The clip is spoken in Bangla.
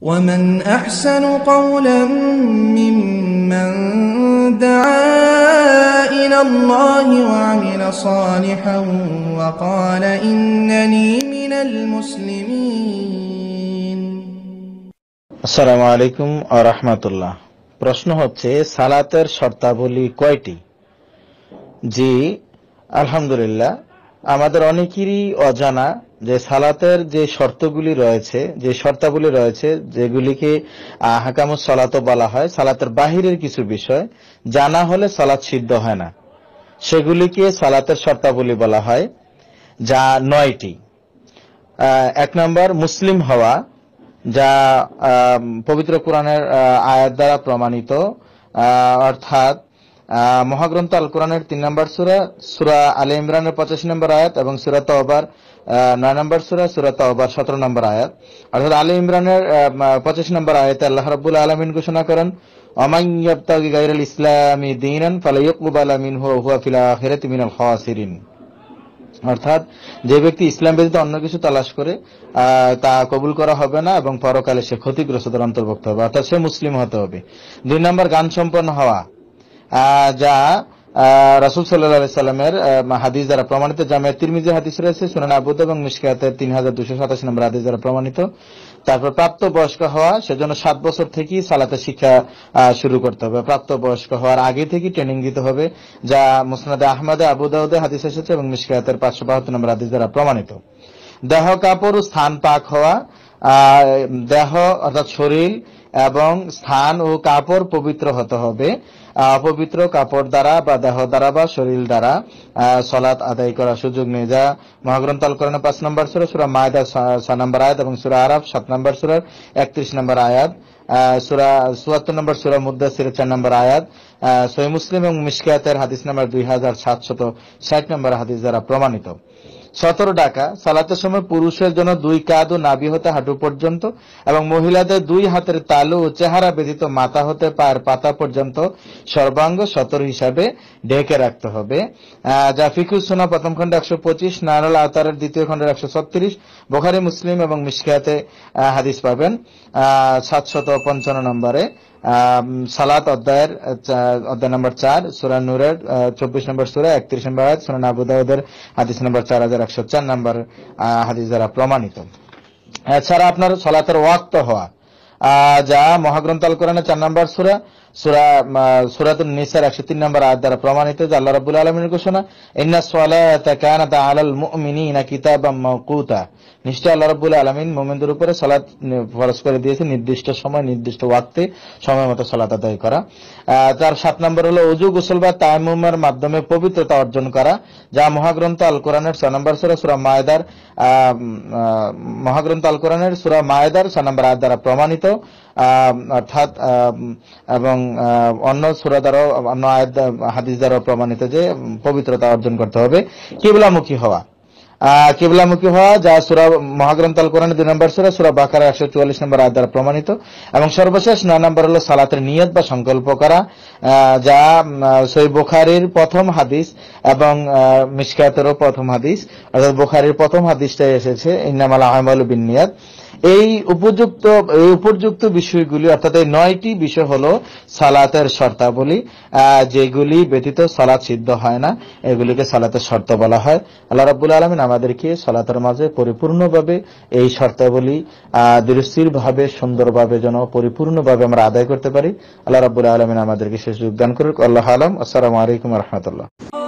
ومن أحسن قولا ممن دعا إلى الله وعمل صالحا وقال إنني من المسلمين السلام عليكم ورحمة الله প্রশ্ন হচ্ছে সালাতের শর্তাবলী কয়টি জি আলহামদুলিল্লাহ আমাদের অনেকেরই অজানা যে সালাতের যে শর্তগুলি রয়েছে যে শর্তাবলী রয়েছে যেগুলিকে হাকামুস সালাতও বলা হয় সালাতের বাহিরের কিছু বিষয় জানা হলে সালাত সিদ্ধ হয় না সেগুলিকে সালাতের শর্তাবলী বলা হয় যা নয়টি এক নম্বর মুসলিম হওয়া যা পবিত্র কোরআনের আয়াত দ্বারা প্রমাণিত অর্থাৎ মহাগ্রন্থ আল কোরআনের তিন নম্বর সুরা সুরা আলে ইমরানের পঁচাশি নম্বর আয়াত এবং সুরা তহবার নয় নম্বর সুরা সুরা তহবার সতেরো নম্বর আয়াত অর্থাৎ আলে ইমরানের পঁচাশি নম্বর আয়াতে আল্লাহ রাবুল আলমিন ঘোষণা করেন অমাইয়াবতাগি গাইরুল ইসলামী দিনান ফালাইয়ুকবাল আমিন হুয়া ফিল আখিরাতি মিনাল খাসিরিন অর্থাৎ যে ব্যক্তি ইসলাম ব্যতীত অন্য কিছু তালাশ করে তা কবুল করা হবে না এবং পরকালে সে ক্ষতিগ্রস্তদের অন্তর্ভুক্ত হবে অর্থাৎ সে মুসলিম হতে হবে দুই নম্বর গান সম্পন্ন হওয়া যা রাসুল সাল্লাহ সাল্লামের হাদিস দ্বারা প্রমাণিত জামে তিরমিজি হাদিস রয়েছে সুনান আবুদ এবং মিসকাতে তিন হাজার দুশো সাতাশ নম্বর হাদিস দ্বারা প্রমাণিত তারপর প্রাপ্ত বয়স্ক হওয়া সেজন্য সাত বছর থেকেই সালাতে শিক্ষা শুরু করতে হবে প্রাপ্ত বয়স্ক হওয়ার আগে থেকে ট্রেনিং দিতে হবে যা মুসনাদে আহমদে আবুদাউদে হাদিস এসেছে এবং মিসকাতের পাঁচশো বাহাত্তর নম্বর হাদিস দ্বারা প্রমাণিত দেহ কাপড় স্থান পাক হওয়া দেহ অর্থাৎ শরীর এবং স্থান ও কাপড় পবিত্র হতে হবে পবিত্র কাপড় দ্বারা বা দেহ দ্বারা বা শরীর দ্বারা সলাৎ আদায় করার সুযোগ নেই যা মহাগ্রন্থ আলকরণে পাঁচ নম্বর সুরা সুরা মায়দা ছয় নম্বর আয়াত এবং সুরা আরব সাত নম্বর সুরার একত্রিশ নম্বর আয়াত সুরা চুয়াত্তর নম্বর সুরা মুদ্রা সিরে চার নম্বর আয়াত সৈ মুসলিম এবং মিসকায়াতের হাদিস নম্বর দুই হাজার সাতশত ষাট নম্বর হাদিস দ্বারা প্রমাণিত সতেরো টাকা সালাতের সময় পুরুষের জন্য দুই কাঁধ ও নাবি হতে হাঁটু পর্যন্ত এবং মহিলাদের দুই হাতের তালু ও চেহারা ব্যতীত মাথা হতে পায়ের পাতা পর্যন্ত সর্বাঙ্গ সতেরো হিসাবে ঢেকে রাখতে হবে ফিকুজ সোনা প্রথম খণ্ড একশো পঁচিশ নারুল আতারের দ্বিতীয় খণ্ডের একশো ছত্রিশ বোখারি মুসলিম এবং মিসকিয়াতে হাদিস পাবেন সাতশত পঞ্চান্ন নম্বরে সালাত অধ্যায়ের অধ্যায় নম্বর চার সুরা নূরের চব্বিশ নম্বর সুরা একত্রিশ নম্বর সুরান আবুদাউদের হাদিস নম্বর চার হাজার একশো চার নম্বর হাদিস দ্বারা প্রমাণিত এছাড়া আপনার সলাতের ওয়াক্ত হওয়া যা মহাগ্রন্থাল কোরআনে চার নম্বর সুরা সুরা একশো তিন নম্বর দ্বারা প্রমাণিত যে আল্লাহ রাবুল ঘোষণা নিশ্চয় আল্লাহ রাবুল আলমিন উপরে সালাত করে দিয়েছে নির্দিষ্ট সময় নির্দিষ্ট ওয়াক্তে সময় মতো সালাত আদায় করা তার সাত নম্বর হলো অজু গুসল বা তায়ামুমের মাধ্যমে পবিত্রতা অর্জন করা যা মহাগ্রন্থ আল কোরআনের ছয় নম্বর সুরা সুরা মায়দার মহাগ্রন্থ আল কোরআনের সুরা মায়দার ছয় নম্বর আয় দ্বারা প্রমাণিত অর্থাৎ এবং অন্য সুরা দ্বারাও অন্য আয়াত হাদিস দ্বারাও প্রমাণিত যে পবিত্রতা অর্জন করতে হবে কেবলামুখী হওয়া কেবলামুখী হওয়া যা সুরা মহাগ্রন্থ আল কোরআন দুই নম্বর সুরা সুরা বাকার একশো চুয়াল্লিশ নম্বর আয় দ্বারা প্রমাণিত এবং সর্বশেষ নয় নম্বর হল সালাতের নিয়ত বা সংকল্প করা যা সই বোখারির প্রথম হাদিস এবং মিসকাতেরও প্রথম হাদিস অর্থাৎ বোখারির প্রথম হাদিসটাই এসেছে ইন্নামাল আহমাল বিন নিয়াত এই উপযুক্ত এই উপযুক্ত বিষয়গুলি অর্থাৎ এই নয়টি বিষয় হল সালাতের শর্তাবলী যেগুলি ব্যতীত সালাত সিদ্ধ হয় না এগুলিকে সালাতের শর্ত বলা হয় আল্লাহ রাবুল আলমিন আমাদেরকে সালাতের মাঝে পরিপূর্ণভাবে এই শর্তাবলী দৃষ্টির ভাবে সুন্দরভাবে যেন পরিপূর্ণভাবে আমরা আদায় করতে পারি আল্লাহ রাবুল আলমিন আমাদেরকে সে যোগদান করুক আল্লাহ আলম আসসালামু আলাইকুম রহমতুল্লাহ